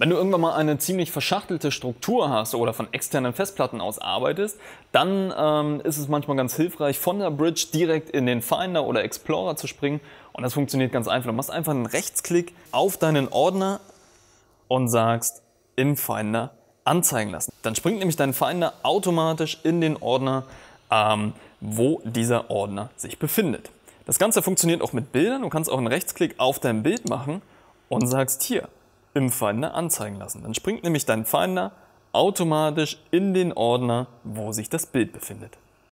Wenn du irgendwann mal eine ziemlich verschachtelte Struktur hast oder von externen Festplatten aus arbeitest, dann ähm, ist es manchmal ganz hilfreich, von der Bridge direkt in den Finder oder Explorer zu springen. Und das funktioniert ganz einfach. Du machst einfach einen Rechtsklick auf deinen Ordner und sagst im Finder anzeigen lassen. Dann springt nämlich dein Finder automatisch in den Ordner, ähm, wo dieser Ordner sich befindet. Das Ganze funktioniert auch mit Bildern. Du kannst auch einen Rechtsklick auf dein Bild machen und sagst hier im Finder anzeigen lassen. Dann springt nämlich dein Finder automatisch in den Ordner, wo sich das Bild befindet.